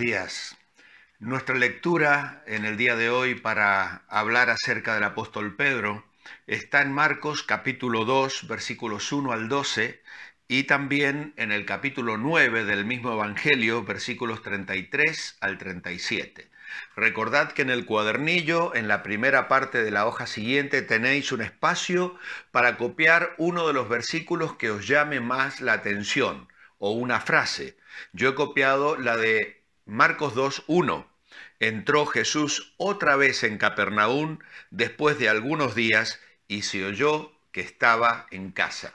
días. Nuestra lectura en el día de hoy para hablar acerca del apóstol Pedro está en Marcos capítulo 2 versículos 1 al 12 y también en el capítulo 9 del mismo Evangelio versículos 33 al 37. Recordad que en el cuadernillo, en la primera parte de la hoja siguiente, tenéis un espacio para copiar uno de los versículos que os llame más la atención o una frase. Yo he copiado la de Marcos 2, 1. Entró Jesús otra vez en Capernaum después de algunos días y se oyó que estaba en casa.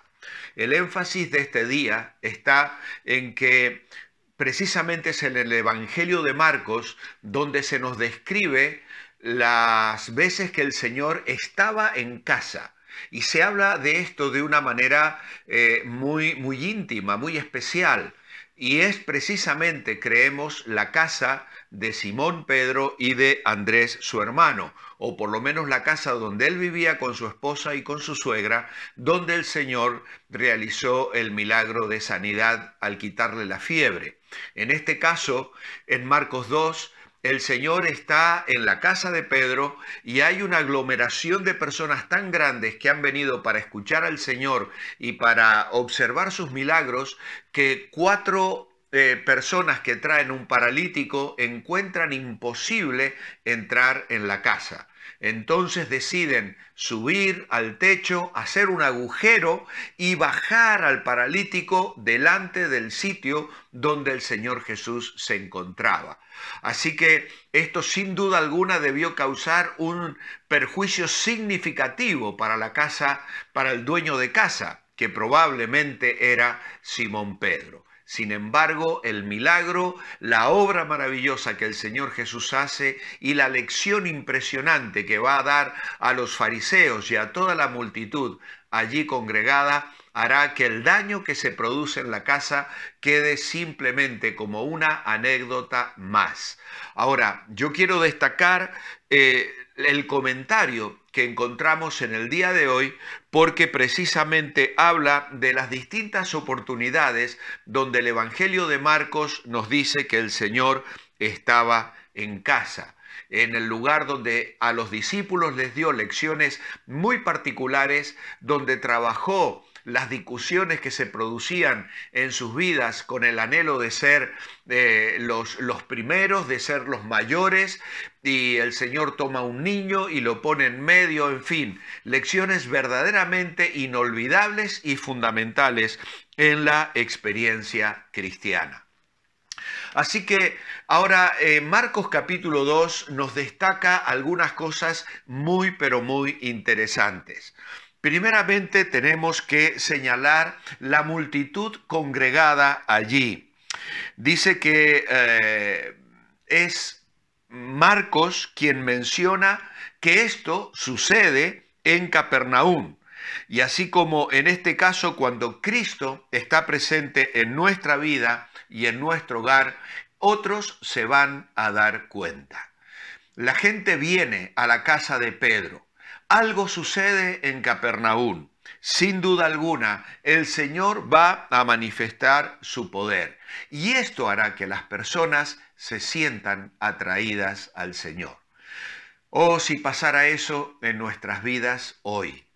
El énfasis de este día está en que precisamente es en el Evangelio de Marcos donde se nos describe las veces que el Señor estaba en casa. Y se habla de esto de una manera eh, muy, muy íntima, muy especial. Y es precisamente, creemos, la casa de Simón Pedro y de Andrés, su hermano, o por lo menos la casa donde él vivía con su esposa y con su suegra, donde el Señor realizó el milagro de sanidad al quitarle la fiebre. En este caso, en Marcos 2, el Señor está en la casa de Pedro y hay una aglomeración de personas tan grandes que han venido para escuchar al Señor y para observar sus milagros que cuatro eh, personas que traen un paralítico encuentran imposible entrar en la casa. Entonces deciden subir al techo, hacer un agujero y bajar al paralítico delante del sitio donde el Señor Jesús se encontraba. Así que esto sin duda alguna debió causar un perjuicio significativo para la casa, para el dueño de casa, que probablemente era Simón Pedro. Sin embargo, el milagro, la obra maravillosa que el Señor Jesús hace y la lección impresionante que va a dar a los fariseos y a toda la multitud allí congregada hará que el daño que se produce en la casa quede simplemente como una anécdota más. Ahora, yo quiero destacar eh, el comentario que encontramos en el día de hoy porque precisamente habla de las distintas oportunidades donde el Evangelio de Marcos nos dice que el Señor estaba en casa en el lugar donde a los discípulos les dio lecciones muy particulares, donde trabajó las discusiones que se producían en sus vidas con el anhelo de ser eh, los, los primeros, de ser los mayores, y el Señor toma un niño y lo pone en medio, en fin, lecciones verdaderamente inolvidables y fundamentales en la experiencia cristiana. Así que ahora eh, Marcos capítulo 2 nos destaca algunas cosas muy pero muy interesantes. Primeramente tenemos que señalar la multitud congregada allí. Dice que eh, es Marcos quien menciona que esto sucede en Capernaum. Y así como en este caso cuando Cristo está presente en nuestra vida y en nuestro hogar, otros se van a dar cuenta. La gente viene a la casa de Pedro algo sucede en Capernaum. Sin duda alguna, el Señor va a manifestar su poder y esto hará que las personas se sientan atraídas al Señor. Oh, si pasara eso en nuestras vidas hoy.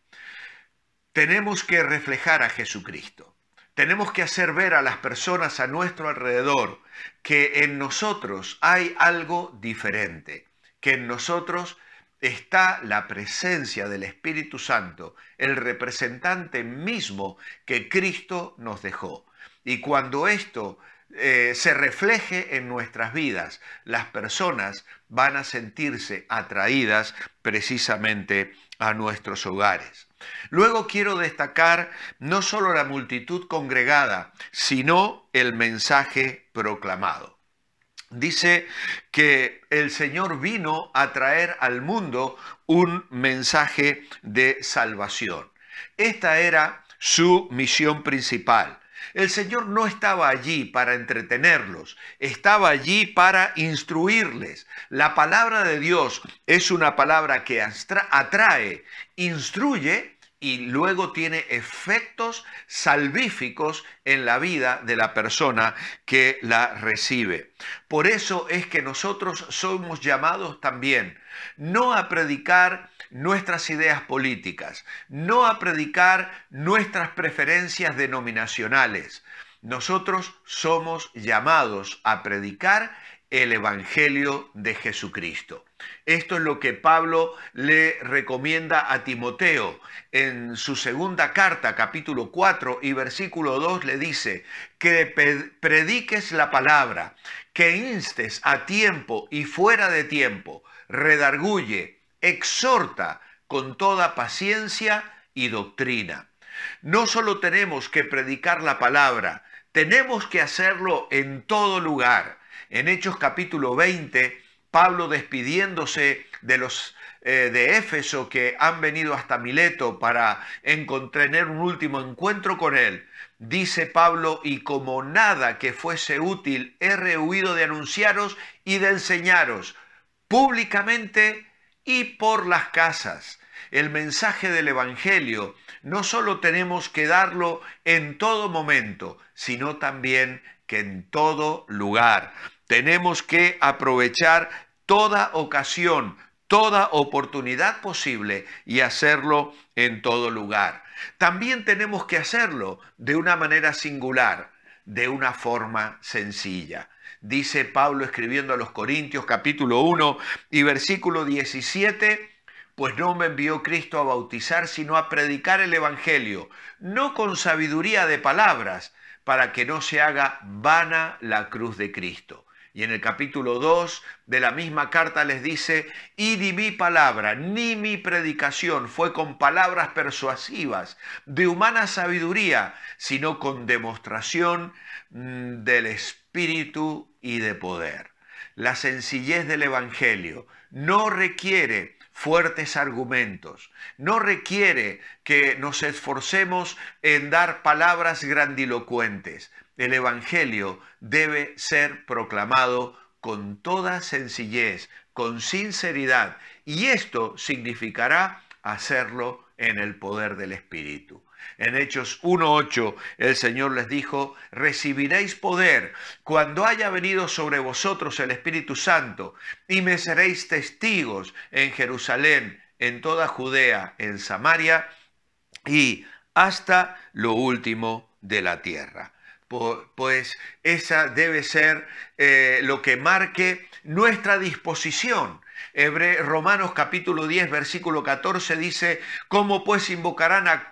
Tenemos que reflejar a Jesucristo. Tenemos que hacer ver a las personas a nuestro alrededor que en nosotros hay algo diferente, que en nosotros está la presencia del Espíritu Santo, el representante mismo que Cristo nos dejó. Y cuando esto eh, se refleje en nuestras vidas, las personas van a sentirse atraídas precisamente a nuestros hogares. Luego quiero destacar no solo la multitud congregada, sino el mensaje proclamado dice que el Señor vino a traer al mundo un mensaje de salvación. Esta era su misión principal. El Señor no estaba allí para entretenerlos, estaba allí para instruirles. La palabra de Dios es una palabra que atrae, instruye y luego tiene efectos salvíficos en la vida de la persona que la recibe. Por eso es que nosotros somos llamados también no a predicar nuestras ideas políticas, no a predicar nuestras preferencias denominacionales. Nosotros somos llamados a predicar el Evangelio de Jesucristo. Esto es lo que Pablo le recomienda a Timoteo. En su segunda carta, capítulo 4 y versículo 2, le dice, que prediques la palabra, que instes a tiempo y fuera de tiempo, redarguye, exhorta con toda paciencia y doctrina. No solo tenemos que predicar la palabra, tenemos que hacerlo en todo lugar en Hechos capítulo 20, Pablo despidiéndose de los eh, de Éfeso que han venido hasta Mileto para tener un último encuentro con él, dice Pablo, y como nada que fuese útil, he rehuido de anunciaros y de enseñaros públicamente y por las casas. El mensaje del Evangelio no solo tenemos que darlo en todo momento, sino también que en todo lugar. Tenemos que aprovechar toda ocasión, toda oportunidad posible y hacerlo en todo lugar. También tenemos que hacerlo de una manera singular, de una forma sencilla. Dice Pablo escribiendo a los Corintios capítulo 1 y versículo 17, pues no me envió Cristo a bautizar, sino a predicar el Evangelio, no con sabiduría de palabras, para que no se haga vana la cruz de Cristo. Y en el capítulo 2 de la misma carta les dice, y ni mi palabra, ni mi predicación fue con palabras persuasivas de humana sabiduría, sino con demostración mm, del espíritu y de poder. La sencillez del Evangelio no requiere fuertes argumentos. No requiere que nos esforcemos en dar palabras grandilocuentes el Evangelio debe ser proclamado con toda sencillez, con sinceridad, y esto significará hacerlo en el poder del Espíritu. En Hechos 1.8 el Señor les dijo, recibiréis poder cuando haya venido sobre vosotros el Espíritu Santo y me seréis testigos en Jerusalén, en toda Judea, en Samaria y hasta lo último de la tierra pues esa debe ser eh, lo que marque nuestra disposición. Romanos capítulo 10, versículo 14 dice, ¿cómo pues invocarán a,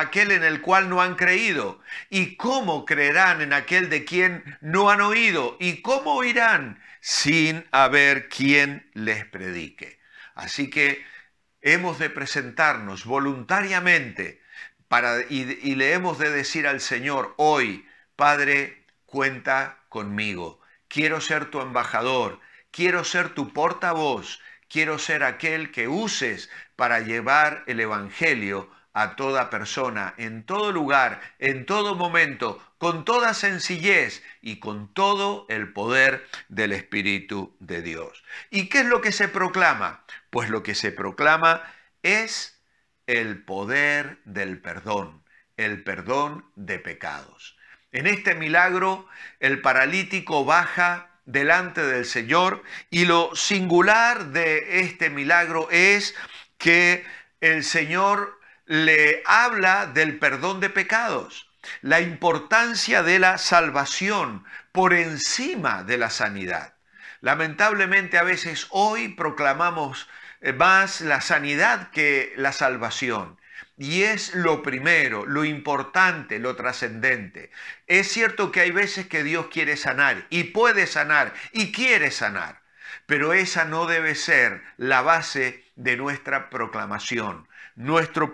aquel en el cual no han creído? ¿Y cómo creerán en aquel de quien no han oído? ¿Y cómo oirán sin haber quien les predique? Así que hemos de presentarnos voluntariamente para, y le hemos de decir al Señor hoy, Padre, cuenta conmigo. Quiero ser tu embajador, quiero ser tu portavoz, quiero ser aquel que uses para llevar el Evangelio a toda persona, en todo lugar, en todo momento, con toda sencillez y con todo el poder del Espíritu de Dios. ¿Y qué es lo que se proclama? Pues lo que se proclama es el poder del perdón, el perdón de pecados. En este milagro, el paralítico baja delante del Señor y lo singular de este milagro es que el Señor le habla del perdón de pecados, la importancia de la salvación por encima de la sanidad. Lamentablemente a veces hoy proclamamos eh, más la sanidad que la salvación. Y es lo primero, lo importante, lo trascendente. Es cierto que hay veces que Dios quiere sanar y puede sanar y quiere sanar, pero esa no debe ser la base de nuestra proclamación. Nuestro,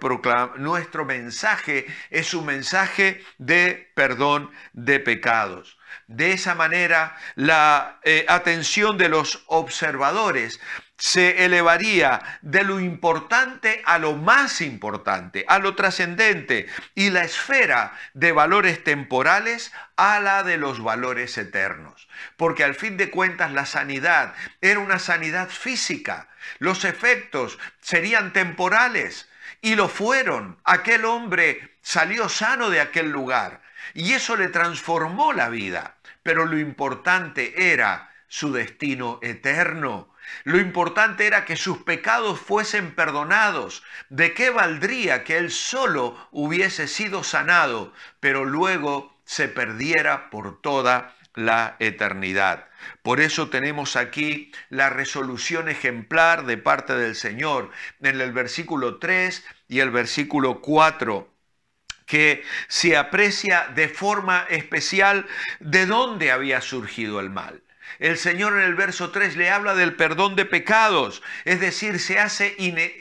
mensaje es un mensaje de perdón de pecados. De esa manera, la eh, atención de los observadores se elevaría de lo importante a lo más importante, a lo trascendente, y la esfera de valores temporales a la de los valores eternos. Porque al fin de cuentas la sanidad era una sanidad física, los efectos serían temporales, y lo fueron. Aquel hombre salió sano de aquel lugar, y eso le transformó la vida. Pero lo importante era su destino eterno. Lo importante era que sus pecados fuesen perdonados. ¿De qué valdría que él solo hubiese sido sanado, pero luego se perdiera por toda la eternidad? Por eso tenemos aquí la resolución ejemplar de parte del Señor en el versículo 3 y el versículo 4 que se aprecia de forma especial de dónde había surgido el mal. El Señor en el verso 3 le habla del perdón de pecados, es decir, se hace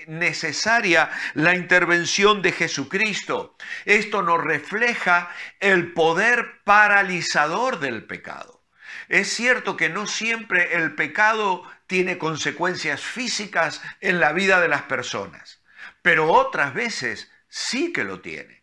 necesaria la intervención de Jesucristo. Esto nos refleja el poder paralizador del pecado. Es cierto que no siempre el pecado tiene consecuencias físicas en la vida de las personas, pero otras veces sí que lo tiene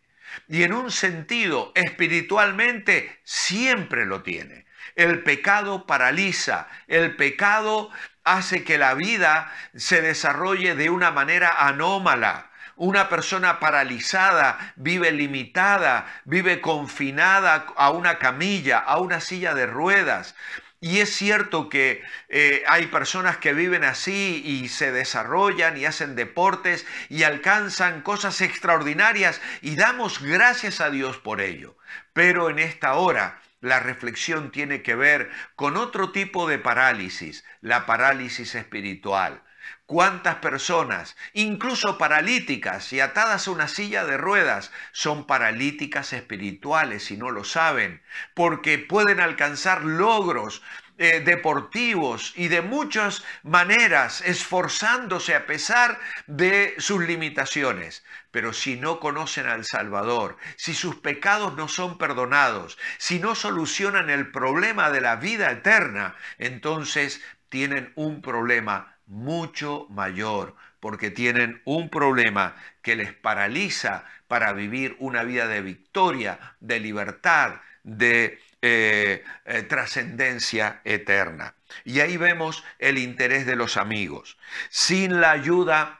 y en un sentido espiritualmente siempre lo tiene. El pecado paraliza, el pecado hace que la vida se desarrolle de una manera anómala. Una persona paralizada vive limitada, vive confinada a una camilla, a una silla de ruedas. Y es cierto que eh, hay personas que viven así y se desarrollan y hacen deportes y alcanzan cosas extraordinarias y damos gracias a Dios por ello. Pero en esta hora la reflexión tiene que ver con otro tipo de parálisis, la parálisis espiritual. ¿Cuántas personas, incluso paralíticas y atadas a una silla de ruedas, son paralíticas espirituales y no lo saben? Porque pueden alcanzar logros eh, deportivos y de muchas maneras esforzándose a pesar de sus limitaciones. Pero si no conocen al Salvador, si sus pecados no son perdonados, si no solucionan el problema de la vida eterna, entonces tienen un problema mucho mayor, porque tienen un problema que les paraliza para vivir una vida de victoria, de libertad, de eh, eh, trascendencia eterna. Y ahí vemos el interés de los amigos. Sin la ayuda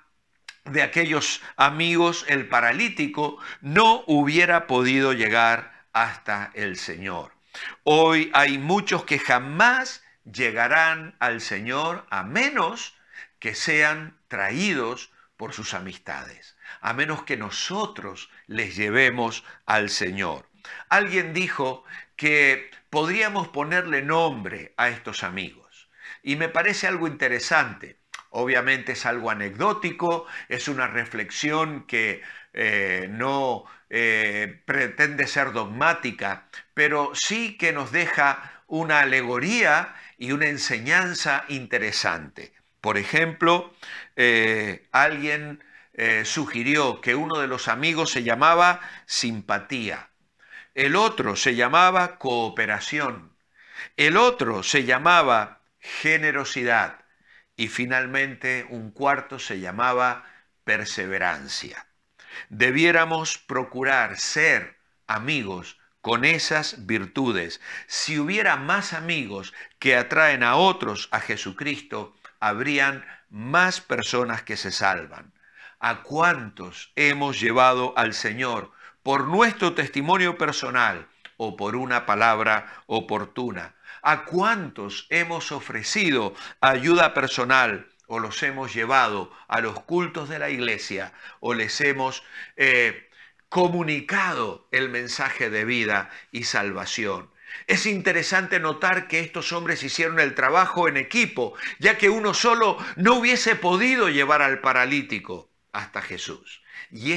de aquellos amigos, el paralítico no hubiera podido llegar hasta el Señor. Hoy hay muchos que jamás llegarán al Señor a menos que sean traídos por sus amistades, a menos que nosotros les llevemos al Señor. Alguien dijo que podríamos ponerle nombre a estos amigos y me parece algo interesante. Obviamente es algo anecdótico, es una reflexión que eh, no eh, pretende ser dogmática, pero sí que nos deja una alegoría y una enseñanza interesante. Por ejemplo, eh, alguien eh, sugirió que uno de los amigos se llamaba simpatía, el otro se llamaba cooperación, el otro se llamaba generosidad y finalmente un cuarto se llamaba perseverancia. Debiéramos procurar ser amigos con esas virtudes. Si hubiera más amigos que atraen a otros a Jesucristo, habrían más personas que se salvan. ¿A cuántos hemos llevado al Señor por nuestro testimonio personal o por una palabra oportuna? ¿A cuántos hemos ofrecido ayuda personal o los hemos llevado a los cultos de la iglesia o les hemos eh, comunicado el mensaje de vida y salvación? Es interesante notar que estos hombres hicieron el trabajo en equipo, ya que uno solo no hubiese podido llevar al paralítico hasta Jesús. Y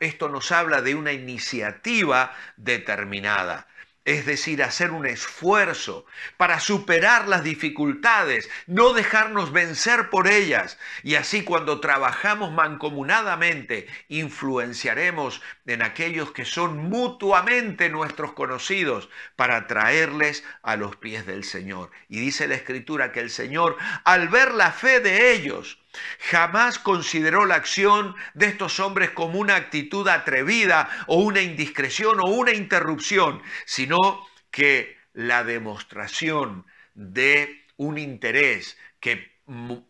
esto nos habla de una iniciativa determinada, es decir, hacer un esfuerzo para superar las dificultades, no dejarnos vencer por ellas. Y así cuando trabajamos mancomunadamente, influenciaremos en aquellos que son mutuamente nuestros conocidos para traerles a los pies del Señor. Y dice la Escritura que el Señor, al ver la fe de ellos, Jamás consideró la acción de estos hombres como una actitud atrevida o una indiscreción o una interrupción, sino que la demostración de un interés que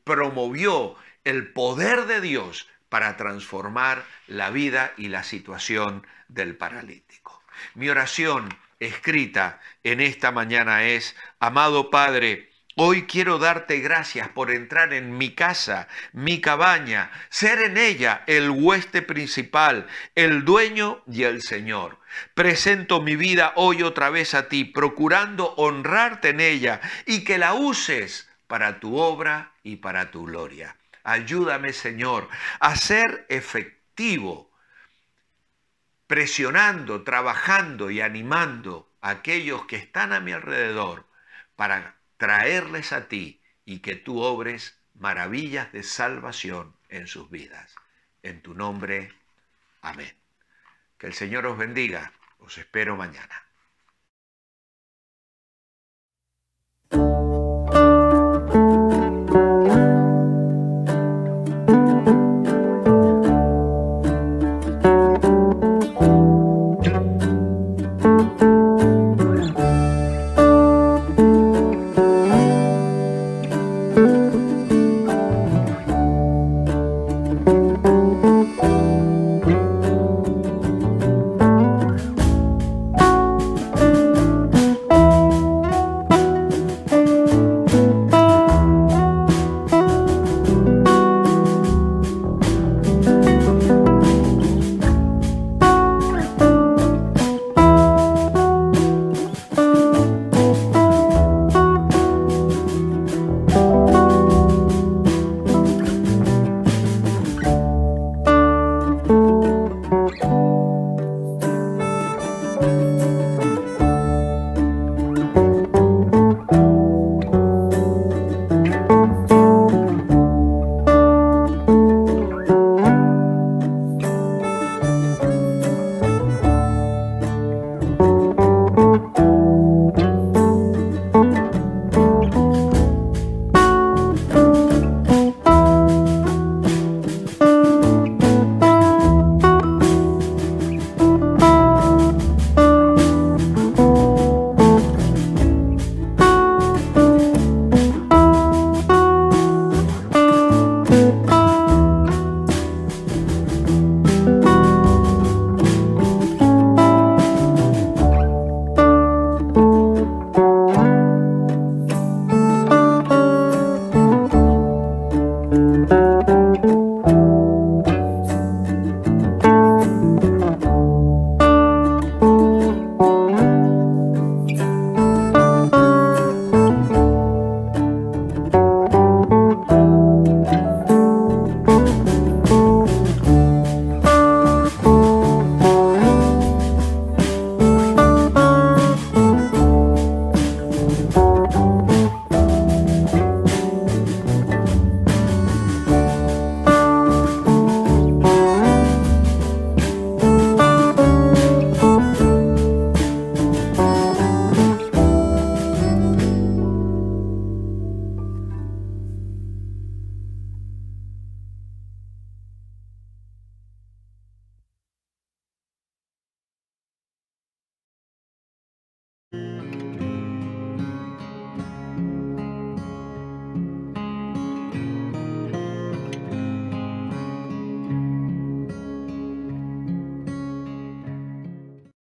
promovió el poder de Dios para transformar la vida y la situación del paralítico. Mi oración escrita en esta mañana es, amado Padre, Hoy quiero darte gracias por entrar en mi casa, mi cabaña, ser en ella el hueste principal, el dueño y el Señor. Presento mi vida hoy otra vez a ti, procurando honrarte en ella y que la uses para tu obra y para tu gloria. Ayúdame, Señor, a ser efectivo, presionando, trabajando y animando a aquellos que están a mi alrededor para traerles a ti y que tú obres maravillas de salvación en sus vidas. En tu nombre, amén. Que el Señor os bendiga. Os espero mañana.